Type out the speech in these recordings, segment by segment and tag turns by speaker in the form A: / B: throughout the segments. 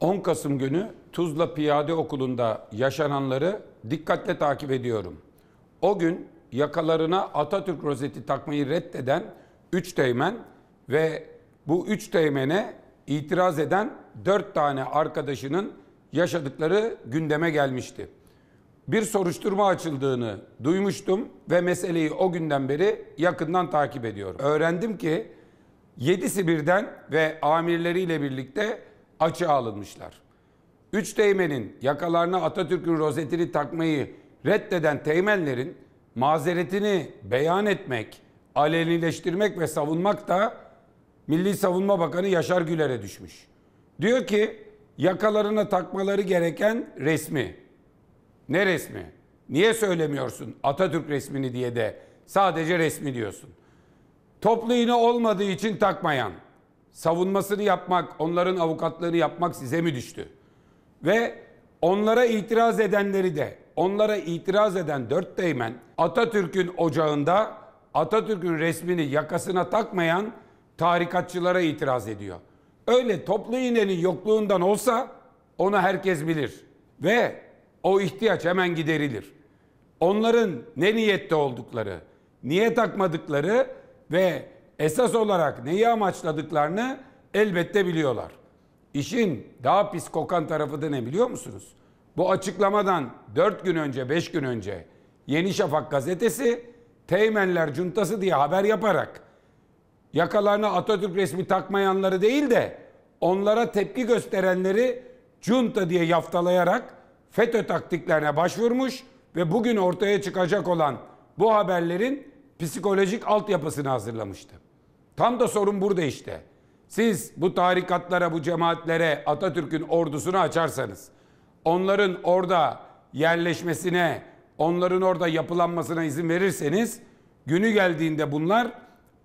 A: 10 Kasım günü Tuzla Piyade Okulu'nda yaşananları dikkatle takip ediyorum. O gün yakalarına Atatürk rozeti takmayı reddeden 3 teğmen ve bu 3 teğmene itiraz eden 4 tane arkadaşının yaşadıkları gündeme gelmişti. Bir soruşturma açıldığını duymuştum ve meseleyi o günden beri yakından takip ediyorum. Öğrendim ki 7'si birden ve amirleriyle birlikte açığa alınmışlar. Üç teğmenin yakalarına Atatürk'ün rozetini takmayı reddeden teğmenlerin mazeretini beyan etmek, alenileştirmek ve savunmak da Milli Savunma Bakanı Yaşar Güler'e düşmüş. Diyor ki yakalarına takmaları gereken resmi. Ne resmi? Niye söylemiyorsun Atatürk resmini diye de sadece resmi diyorsun. Toplu iğne olmadığı için takmayan savunmasını yapmak, onların avukatlığını yapmak size mi düştü? Ve onlara itiraz edenleri de, onlara itiraz eden dört değmen Atatürk'ün ocağında Atatürk'ün resmini yakasına takmayan tarikatçılara itiraz ediyor. Öyle toplu iğnenin yokluğundan olsa onu herkes bilir. Ve o ihtiyaç hemen giderilir. Onların ne niyette oldukları, niye takmadıkları ve esas olarak neyi amaçladıklarını elbette biliyorlar. İşin daha pis kokan tarafı da ne biliyor musunuz? Bu açıklamadan 4 gün önce, 5 gün önce Yeni Şafak gazetesi Teğmenler Cuntası diye haber yaparak yakalarına Atatürk resmi takmayanları değil de onlara tepki gösterenleri Cunta diye yaftalayarak FETÖ taktiklerine başvurmuş ve bugün ortaya çıkacak olan bu haberlerin psikolojik altyapısını hazırlamıştı. Tam da sorun burada işte. Siz bu tarikatlara, bu cemaatlere Atatürk'ün ordusunu açarsanız, onların orada yerleşmesine, onların orada yapılanmasına izin verirseniz, günü geldiğinde bunlar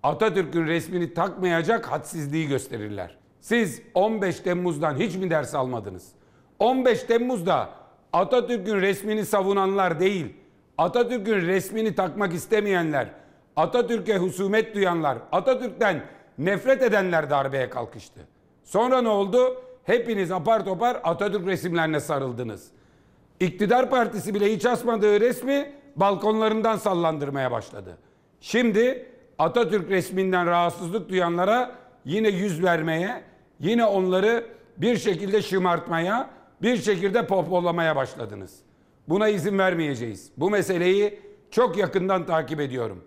A: Atatürk'ün resmini takmayacak hadsizliği gösterirler. Siz 15 Temmuz'dan hiç mi ders almadınız? 15 Temmuz'da Atatürk'ün resmini savunanlar değil, Atatürk'ün resmini takmak istemeyenler, Atatürk'e husumet duyanlar, Atatürk'ten nefret edenler darbeye kalkıştı. Sonra ne oldu? Hepiniz apar topar Atatürk resimlerine sarıldınız. İktidar partisi bile hiç asmadığı resmi balkonlarından sallandırmaya başladı. Şimdi Atatürk resminden rahatsızlık duyanlara yine yüz vermeye, yine onları bir şekilde şımartmaya, bir şekilde popolamaya başladınız. Buna izin vermeyeceğiz. Bu meseleyi çok yakından takip ediyorum.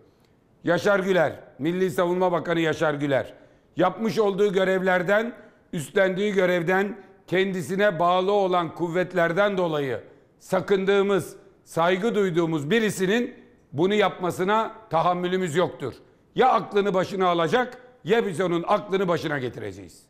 A: Yaşar Güler, Milli Savunma Bakanı Yaşar Güler yapmış olduğu görevlerden, üstlendiği görevden kendisine bağlı olan kuvvetlerden dolayı sakındığımız, saygı duyduğumuz birisinin bunu yapmasına tahammülümüz yoktur. Ya aklını başına alacak ya biz onun aklını başına getireceğiz.